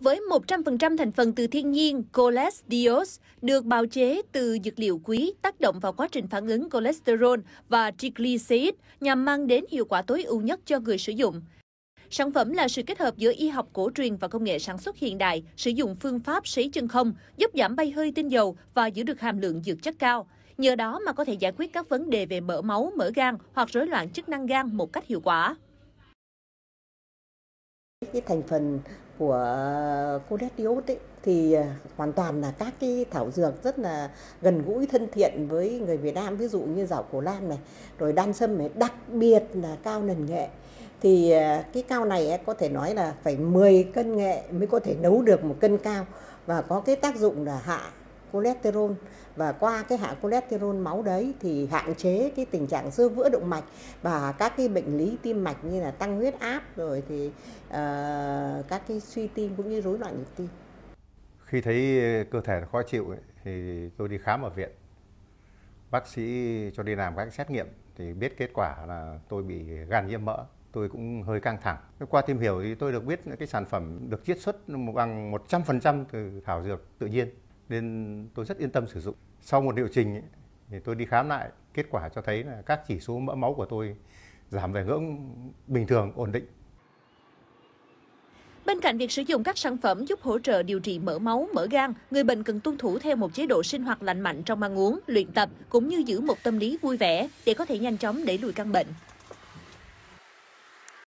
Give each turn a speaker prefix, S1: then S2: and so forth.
S1: Với 100% thành phần từ thiên nhiên, cholesterol được bào chế từ dược liệu quý tác động vào quá trình phản ứng cholesterol và triglycerid nhằm mang đến hiệu quả tối ưu nhất cho người sử dụng. Sản phẩm là sự kết hợp giữa y học cổ truyền và công nghệ sản xuất hiện đại, sử dụng phương pháp sấy chân không, giúp giảm bay hơi tinh dầu và giữ được hàm lượng dược chất cao. Nhờ đó mà có thể giải quyết các vấn đề về mỡ máu, mỡ gan hoặc rối loạn chức năng gan một cách hiệu quả.
S2: Cái thành phần của Codetiot ấy thì à, hoàn toàn là các cái thảo dược rất là gần gũi thân thiện với người Việt Nam ví dụ như dảo cổ lam này rồi đan sâm này đặc biệt là cao nần nghệ thì à, cái cao này có thể nói là phải 10 cân nghệ mới có thể nấu được một cân cao và có cái tác dụng là hạ cholesterol và qua cái hạ cholesterol máu đấy thì hạn chế cái tình trạng sơ vữa động mạch và các cái bệnh lý tim mạch như là tăng huyết áp rồi thì uh, các cái suy tim cũng như rối loạn nhịp tim
S3: khi thấy cơ thể khó chịu thì tôi đi khám ở viện bác sĩ cho đi làm các xét nghiệm thì biết kết quả là tôi bị gan nhiễm mỡ tôi cũng hơi căng thẳng. Qua tìm hiểu thì tôi được biết cái sản phẩm được chiết xuất bằng 100% từ thảo dược tự nhiên nên tôi rất yên tâm sử dụng. Sau một liệu trình thì tôi đi khám lại, kết quả cho thấy là các chỉ số mỡ máu của tôi giảm về ngưỡng bình thường ổn định.
S1: Bên cạnh việc sử dụng các sản phẩm giúp hỗ trợ điều trị mỡ máu, mỡ gan, người bệnh cần tuân thủ theo một chế độ sinh hoạt lành mạnh trong ăn uống, luyện tập cũng như giữ một tâm lý vui vẻ để có thể nhanh chóng đẩy lùi căn bệnh.